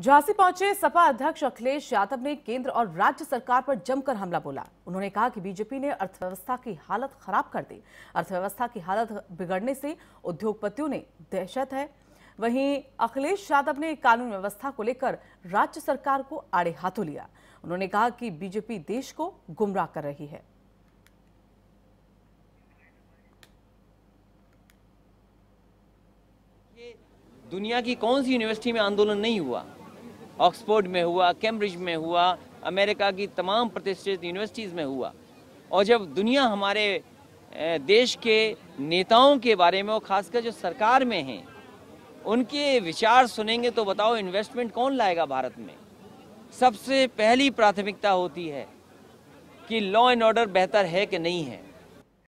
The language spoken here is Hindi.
झांसी पहुंचे सपा अध्यक्ष अखिलेश यादव ने केंद्र और राज्य सरकार पर जमकर हमला बोला उन्होंने कहा कि बीजेपी ने अर्थव्यवस्था की हालत खराब कर दी अर्थव्यवस्था की हालत बिगड़ने से उद्योगपतियों ने दहशत है वहीं अखिलेश यादव ने कानून व्यवस्था को लेकर राज्य सरकार को आड़े हाथों लिया उन्होंने कहा कि बीजेपी देश को गुमराह कर रही है दुनिया की कौन सी यूनिवर्सिटी में आंदोलन नहीं हुआ ऑक्सफोर्ड में हुआ कैम्ब्रिज में हुआ अमेरिका की तमाम प्रतिष्ठित यूनिवर्सिटीज़ में हुआ और जब दुनिया हमारे देश के नेताओं के बारे में और ख़ासकर जो सरकार में हैं उनके विचार सुनेंगे तो बताओ इन्वेस्टमेंट कौन लाएगा भारत में सबसे पहली प्राथमिकता होती है कि लॉ एंड ऑर्डर बेहतर है कि नहीं है